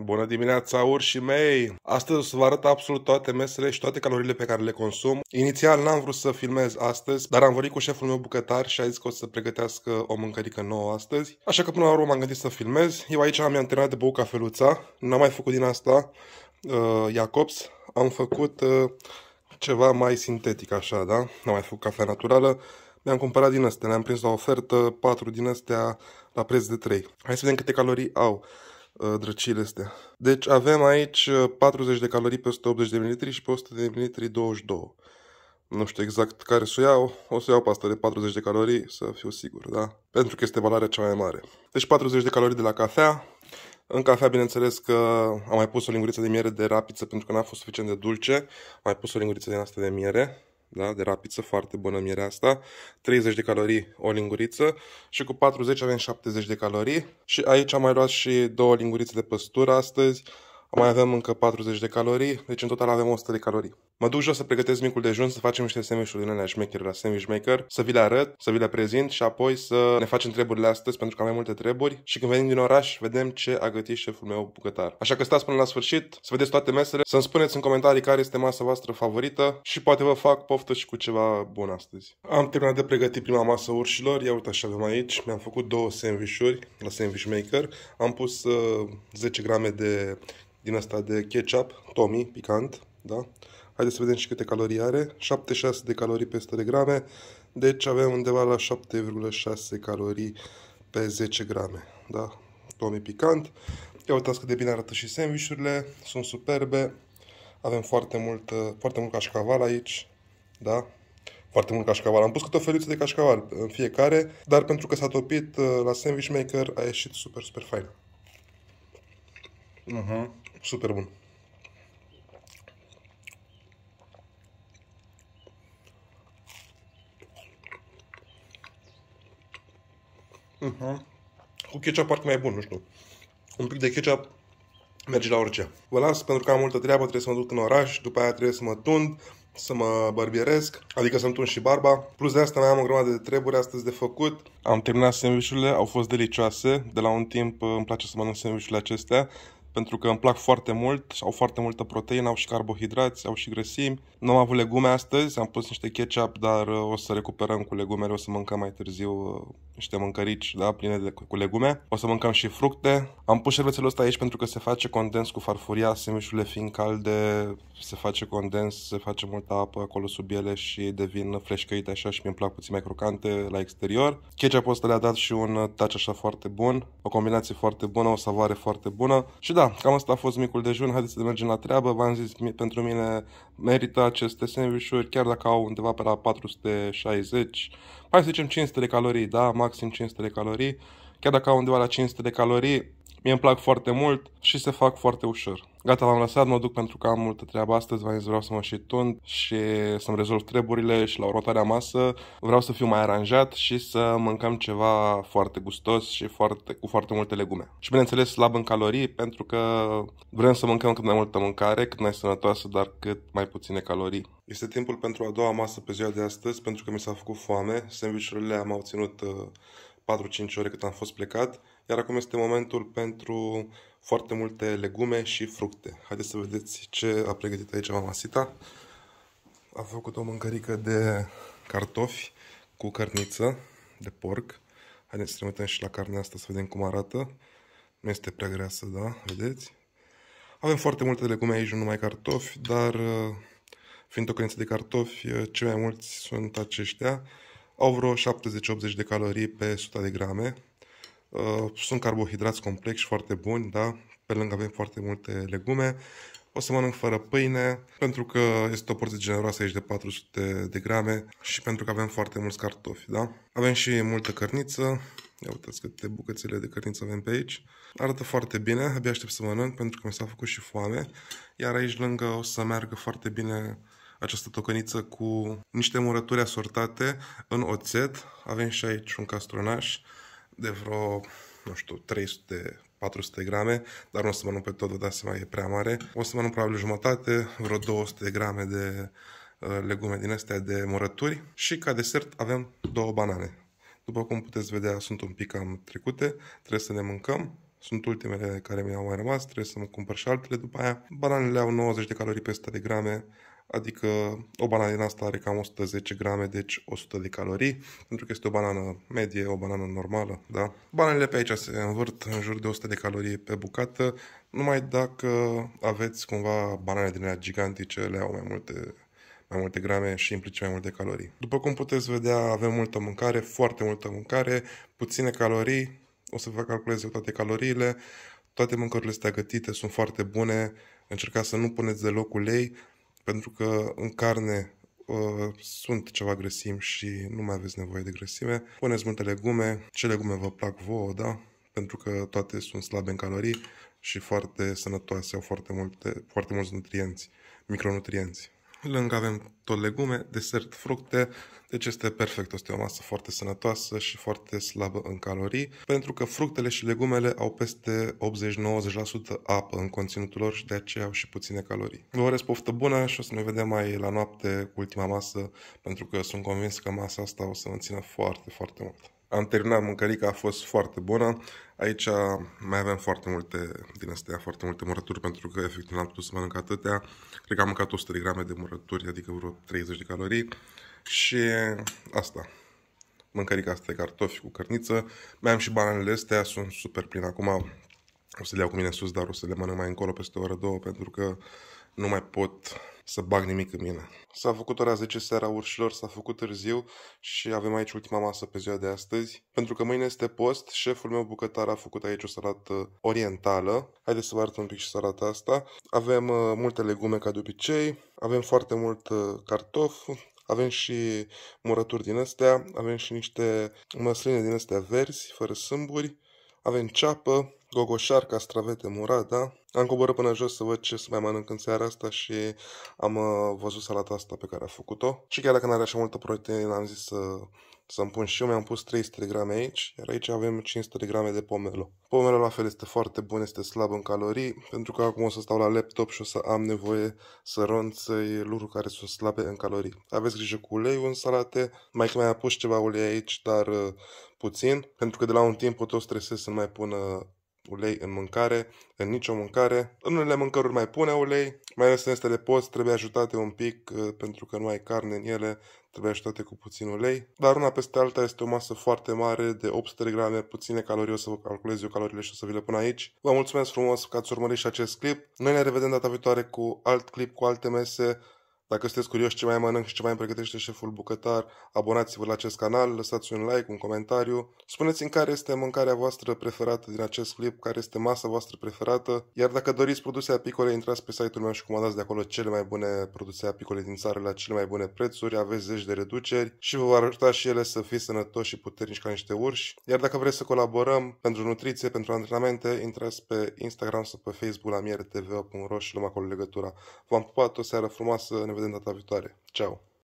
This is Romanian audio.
Bună dimineața, urșii mei! Astăzi o să vă arăt absolut toate mesele și toate calorile pe care le consum. Inițial n-am vrut să filmez astăzi, dar am vorbit cu șeful meu bucătar și a zis că o să pregătească o mâncărică nouă astăzi. Așa că până la urmă m-am gândit să filmez. Eu aici am antrenat de băut cafeluța, n-am mai făcut din asta uh, Jacobs. Am făcut uh, ceva mai sintetic așa, da? N-am mai făcut cafea naturală. Mi-am cumpărat din astea, ne am prins la ofertă 4 din astea la preț de 3. Hai să vedem câte calorii au. Uh, drăcile astea. Deci avem aici 40 uh, de calorii pe 180 de ml și pe 100 de ml 22. Nu știu exact care să o iau, o să iau pe asta de 40 de calorii, să fiu sigur, da? Pentru că este valoarea cea mai mare. Deci 40 de calorii de la cafea. În cafea, bineînțeles că am mai pus o linguriță de miere de rapiță pentru că n-a fost suficient de dulce. Am mai pus o linguriță din asta de miere da? de rapiță, foarte bună mierea asta, 30 de calorii o linguriță și cu 40 avem 70 de calorii și aici am mai luat și două lingurițe de păstură astăzi, mai avem încă 40 de calorii, deci în total avem 100 de calorii. Mă duc jos să pregătesc micul dejun, să facem niște sandwich din alea șmechere la Sandwich Maker, să vi le arăt, să vi le prezint și apoi să ne facem treburile astăzi pentru că am mai multe treburi și când venim din oraș vedem ce a gătit șeful meu bucătar. Așa că stați până la sfârșit, să vedeți toate mesele, să-mi spuneți în comentarii care este masa voastră favorită și poate vă fac poftă și cu ceva bun astăzi. Am terminat de pregătit prima masă urșilor, ia uite așa avem aici, mi-am făcut două sandvișuri la Sandwich Maker, am pus uh, 10 grame de din asta de ketchup, Tommy, picant, da? Haideți să vedem și câte calorii are. 76 de calorii pe 100 de grame, deci avem undeva la 7,6 calorii pe 10 grame, da? Tommy picant. Ia uitați cât de bine arată și sandvișurile, sunt superbe. Avem foarte mult, uh, foarte mult cașcaval aici, da? Foarte mult cașcaval. Am pus câte o feliuță de cașcaval în fiecare, dar pentru că s-a topit uh, la sandwich maker a ieșit super, super fain. Uh-huh super bun. Uh mhm. -huh. Cu ketchup parcă mai e bun, nu știu. Un pic de ketchup merge la orice. Vă las pentru că am multă treabă, trebuie să mă duc în oraș, după aia trebuie să mă tund, să mă barbieresc, adică să-mi tund și barba. Plus de asta mai am o grămadă de treburi astăzi de făcut. Am terminat sandvișurile, au fost delicioase. De la un timp îmi place să mănânc sandvișurile acestea pentru că îmi plac foarte mult, au foarte multă proteină, au și carbohidrați, au și grăsimi. Nu am avut legume astăzi, am pus niște ketchup, dar uh, o să recuperăm cu legumele, o să mâncăm mai târziu uh, niște mâncărici, da, pline de, cu legume. O să mâncăm și fructe. Am pus șervețelul ăsta aici pentru că se face condens cu farfuria, semișurile fiind calde, se face condens, se face multă apă acolo sub ele și devin fleșcăite așa și mi-e plac puțin mai crocante la exterior. Ketchup ăsta le-a dat și un touch așa foarte bun, o combinație foarte bună, o savoare foarte bună. Și da, cam asta a fost micul dejun, haideți să mergem la treabă. V-am zis, pentru mine merită aceste sandwich chiar dacă au undeva pe la 460, hai să zicem 500 de calorii, da, maxim 500 de calorii. Chiar dacă au undeva la 500 de calorii, Mie îmi plac foarte mult și se fac foarte ușor. Gata, l am lăsat, mă duc pentru că am multă treabă astăzi, v-am vreau să mă și tund și să-mi rezolv treburile și la următoarea masă vreau să fiu mai aranjat și să mâncăm ceva foarte gustos și foarte, cu foarte multe legume. Și bineînțeles slab în calorii pentru că vrem să mâncăm cât mai multă mâncare, cât mai sănătoasă, dar cât mai puține calorii. Este timpul pentru a doua masă pe ziua de astăzi pentru că mi s-a făcut foame, sandvișurile am obținut 4-5 uh, ore cât am fost plecat iar acum este momentul pentru foarte multe legume și fructe. Haideți să vedeți ce a pregătit aici Sita. A făcut o mâncărică de cartofi cu cărniță de porc. Haideți să ne uităm și la carnea asta să vedem cum arată. Nu este prea greasă, da? Vedeți? Avem foarte multe legume aici, nu numai cartofi, dar uh, fiind o cărniță de cartofi, uh, cei mai mulți sunt aceștia. Au vreo 70-80 de calorii pe 100 de grame. Uh, sunt carbohidrați complexi foarte buni, da? Pe lângă avem foarte multe legume. O să mănânc fără pâine, pentru că este o porție generoasă aici de 400 de grame și pentru că avem foarte mulți cartofi, da? Avem și multă cărniță. Ia uitați câte bucățele de cărniță avem pe aici. Arată foarte bine, abia aștept să mănânc pentru că mi s-a făcut și foame. Iar aici lângă o să meargă foarte bine această tocăniță cu niște murături asortate în oțet. Avem și aici un castronaș de vreo, nu știu, 300 400 grame, dar nu o să mănânc pe tot, vă dați seama, e prea mare. O să mănânc probabil jumătate, vreo 200 de grame de uh, legume din astea de murături și ca desert avem două banane. După cum puteți vedea, sunt un pic cam trecute, trebuie să le mâncăm. Sunt ultimele care mi-au mai rămas, trebuie să mă cumpăr și altele după aia. Bananele au 90 de calorii pe 100 de grame, adică o banană din asta are cam 110 grame, deci 100 de calorii, pentru că este o banană medie, o banană normală, da? Bananele pe aici se învârt în jur de 100 de calorii pe bucată, numai dacă aveți cumva banane din alea gigantice, le au mai multe mai multe grame și implice mai multe calorii. După cum puteți vedea, avem multă mâncare, foarte multă mâncare, puține calorii, o să vă calculez eu toate caloriile, toate mâncărurile astea gătite sunt foarte bune, încercați să nu puneți deloc ulei, pentru că în carne uh, sunt ceva grăsimi și nu mai aveți nevoie de grăsime. Puneți multe legume, ce legume vă plac vouă, da? Pentru că toate sunt slabe în calorii și foarte sănătoase, au foarte, multe, foarte mulți nutrienți, micronutrienți. Lângă avem tot legume, desert, fructe, deci este perfect, este o masă foarte sănătoasă și foarte slabă în calorii, pentru că fructele și legumele au peste 80-90% apă în conținutul lor și de aceea au și puține calorii. Vă urez poftă bună și o să ne vedem mai la noapte cu ultima masă, pentru că sunt convins că masa asta o să mă țină foarte, foarte mult. Am terminat mâncărica, a fost foarte bună. Aici mai avem foarte multe din astea, foarte multe murături, pentru că efectiv n-am putut să mănânc atâtea. Cred că am mâncat 100 de grame de murături, adică vreo 30 de calorii. Și asta, mâncărica asta e cartofi cu cărniță. Mai am și bananele astea, sunt super pline acum. O să le iau cu mine sus, dar o să le mănânc mai încolo peste o oră, două, pentru că nu mai pot să bag nimic în mine. S-a făcut ora 10 seara urșilor, s-a făcut târziu și avem aici ultima masă pe ziua de astăzi. Pentru că mâine este post, șeful meu bucătar a făcut aici o salată orientală. Haideți să vă arăt un pic și salata asta. Avem uh, multe legume ca de obicei, avem foarte mult uh, cartof, avem și murături din astea, avem și niște măsline din astea verzi, fără sâmburi, avem ceapă, gogoșar, castravete, murada. Am coborât până jos să văd ce să mai mănânc în seara asta și am uh, văzut salata asta pe care a făcut-o. Și chiar dacă nu are așa multă proteină, am zis să să-mi pun și eu, mi-am pus 300 de grame aici, iar aici avem 500 de grame de pomelo. Pomelo la fel este foarte bun, este slab în calorii, pentru că acum o să stau la laptop și o să am nevoie să ronțăi lucruri care sunt slabe în calorii. Aveți grijă cu uleiul în salate, mai că mai a pus ceva ulei aici, dar uh, puțin, pentru că de la un timp tot stresez să mai pună ulei în mâncare, în nicio mâncare. În unele mâncăruri mai pune ulei, mai ales în este de post, trebuie ajutate un pic uh, pentru că nu ai carne în ele, trebuie ajutate cu puțin ulei. Dar una peste alta este o masă foarte mare de 800 de grame, puține calorii, o să vă calculez eu calorile și o să vi le pun aici. Vă mulțumesc frumos că ați urmărit și acest clip. Noi ne revedem data viitoare cu alt clip, cu alte mese. Dacă sunteți curioși ce mai mănânc și ce mai pregătește șeful bucătar, abonați-vă la acest canal, lăsați un like, un comentariu. spuneți în care este mâncarea voastră preferată din acest clip, care este masa voastră preferată. Iar dacă doriți produse apicole, intrați pe site-ul meu și comandați de acolo cele mai bune produse apicole din țară la cele mai bune prețuri, aveți zeci de reduceri și vă va ajuta și ele să fiți sănătoși și puternici ca niște urși. Iar dacă vreți să colaborăm pentru nutriție, pentru antrenamente, intrați pe Instagram sau pe Facebook la miertv.ro și luăm acolo legătura. V-am pupat o seară frumoasă, ne наведената ви Чао!